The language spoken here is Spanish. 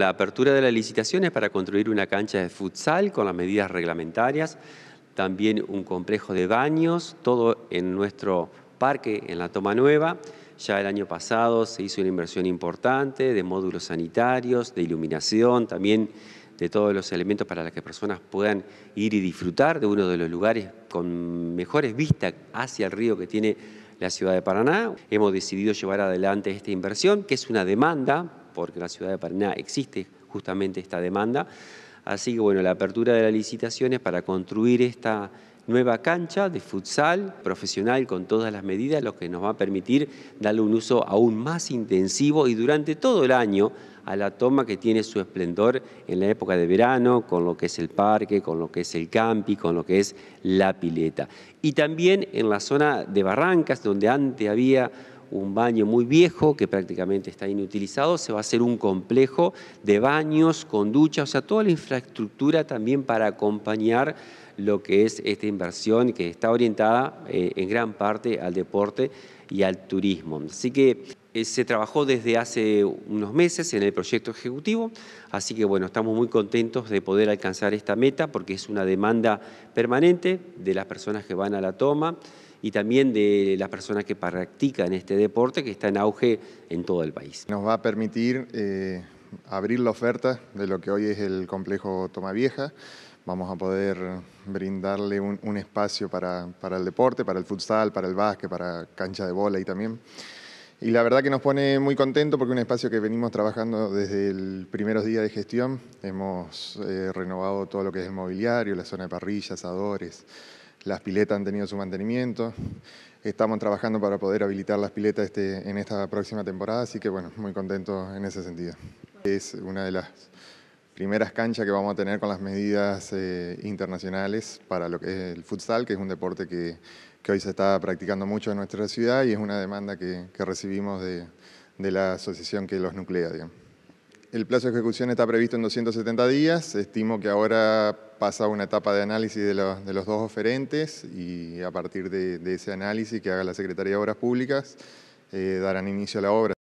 La apertura de las licitaciones para construir una cancha de futsal con las medidas reglamentarias, también un complejo de baños, todo en nuestro parque, en la Toma Nueva. Ya el año pasado se hizo una inversión importante de módulos sanitarios, de iluminación, también de todos los elementos para que personas puedan ir y disfrutar de uno de los lugares con mejores vistas hacia el río que tiene la ciudad de Paraná. Hemos decidido llevar adelante esta inversión, que es una demanda porque en la ciudad de Paraná existe justamente esta demanda. Así que bueno, la apertura de las licitaciones para construir esta nueva cancha de futsal profesional con todas las medidas, lo que nos va a permitir darle un uso aún más intensivo y durante todo el año a la toma que tiene su esplendor en la época de verano, con lo que es el parque, con lo que es el campi, con lo que es la pileta. Y también en la zona de Barrancas, donde antes había un baño muy viejo que prácticamente está inutilizado, se va a hacer un complejo de baños con ducha, o sea, toda la infraestructura también para acompañar lo que es esta inversión que está orientada eh, en gran parte al deporte y al turismo. Así que eh, se trabajó desde hace unos meses en el proyecto ejecutivo, así que bueno, estamos muy contentos de poder alcanzar esta meta porque es una demanda permanente de las personas que van a la toma y también de las personas que practican este deporte que está en auge en todo el país. Nos va a permitir eh, abrir la oferta de lo que hoy es el complejo Toma Vieja vamos a poder brindarle un, espacio para, para, el deporte, para el futsal, para el básquet, para cancha de bola y también. Y la verdad que nos pone muy contento porque es un espacio que venimos trabajando desde el primeros días de gestión. Hemos eh, renovado todo lo que es mobiliario, la zona de parrillas, asadores, las piletas han tenido su mantenimiento. Estamos trabajando para poder habilitar las piletas este, en esta próxima temporada, así que bueno, muy contento en ese sentido. Es una de las primeras canchas que vamos a tener con las medidas eh, internacionales para lo que es el futsal, que es un deporte que, hoy se está practicando mucho en nuestra ciudad y es una demanda que, recibimos de, la asociación que los nuclea. El plazo de ejecución está previsto en 270 días, estimo que ahora pasa una etapa de análisis de, los, dos oferentes y a partir de, ese análisis que haga la Secretaría de Obras Públicas eh, darán inicio a la obra.